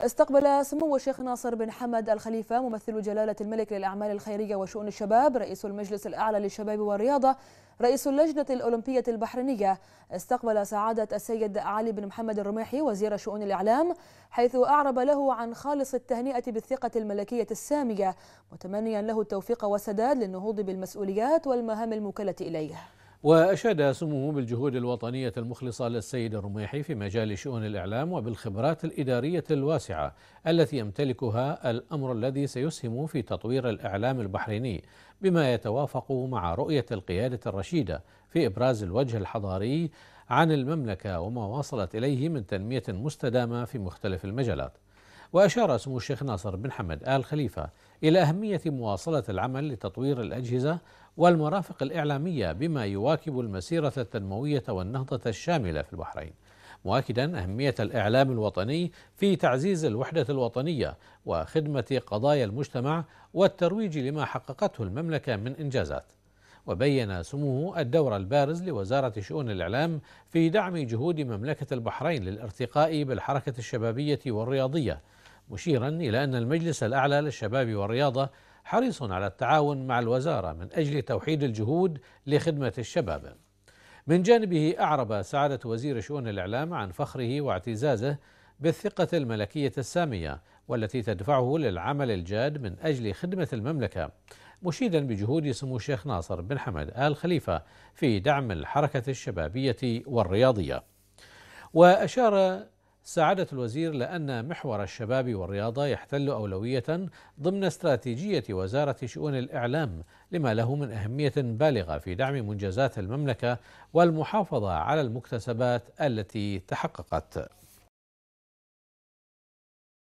استقبل سمو الشيخ ناصر بن حمد الخليفة ممثل جلالة الملك للأعمال الخيرية وشؤون الشباب رئيس المجلس الأعلى للشباب والرياضة رئيس اللجنة الأولمبية البحرينية استقبل سعادة السيد علي بن محمد الرميحي وزير شؤون الإعلام حيث أعرب له عن خالص التهنئة بالثقة الملكية السامية متمنيا له التوفيق والسداد للنهوض بالمسؤوليات والمهام الموكلة إليه وأشاد سموه بالجهود الوطنية المخلصة للسيد الرميحي في مجال شؤون الإعلام وبالخبرات الإدارية الواسعة التي يمتلكها الأمر الذي سيسهم في تطوير الإعلام البحريني بما يتوافق مع رؤية القيادة الرشيدة في إبراز الوجه الحضاري عن المملكة وما وصلت إليه من تنمية مستدامة في مختلف المجالات وأشار سمو الشيخ ناصر بن حمد آل خليفة إلى أهمية مواصلة العمل لتطوير الأجهزة والمرافق الإعلامية بما يواكب المسيرة التنموية والنهضة الشاملة في البحرين مؤكدا أهمية الإعلام الوطني في تعزيز الوحدة الوطنية وخدمة قضايا المجتمع والترويج لما حققته المملكة من إنجازات وبين سموه الدور البارز لوزارة شؤون الإعلام في دعم جهود مملكة البحرين للارتقاء بالحركة الشبابية والرياضية مشيرا إلى أن المجلس الأعلى للشباب والرياضة حريص على التعاون مع الوزارة من أجل توحيد الجهود لخدمة الشباب من جانبه أعرب سعادة وزير شؤون الإعلام عن فخره واعتزازه بالثقة الملكية السامية والتي تدفعه للعمل الجاد من أجل خدمة المملكة مشيدا بجهود سمو الشيخ ناصر بن حمد آل خليفة في دعم الحركة الشبابية والرياضية وأشار سعادة الوزير لأن محور الشباب والرياضة يحتل أولوية ضمن استراتيجية وزارة شؤون الإعلام لما له من أهمية بالغة في دعم منجزات المملكة والمحافظة على المكتسبات التي تحققت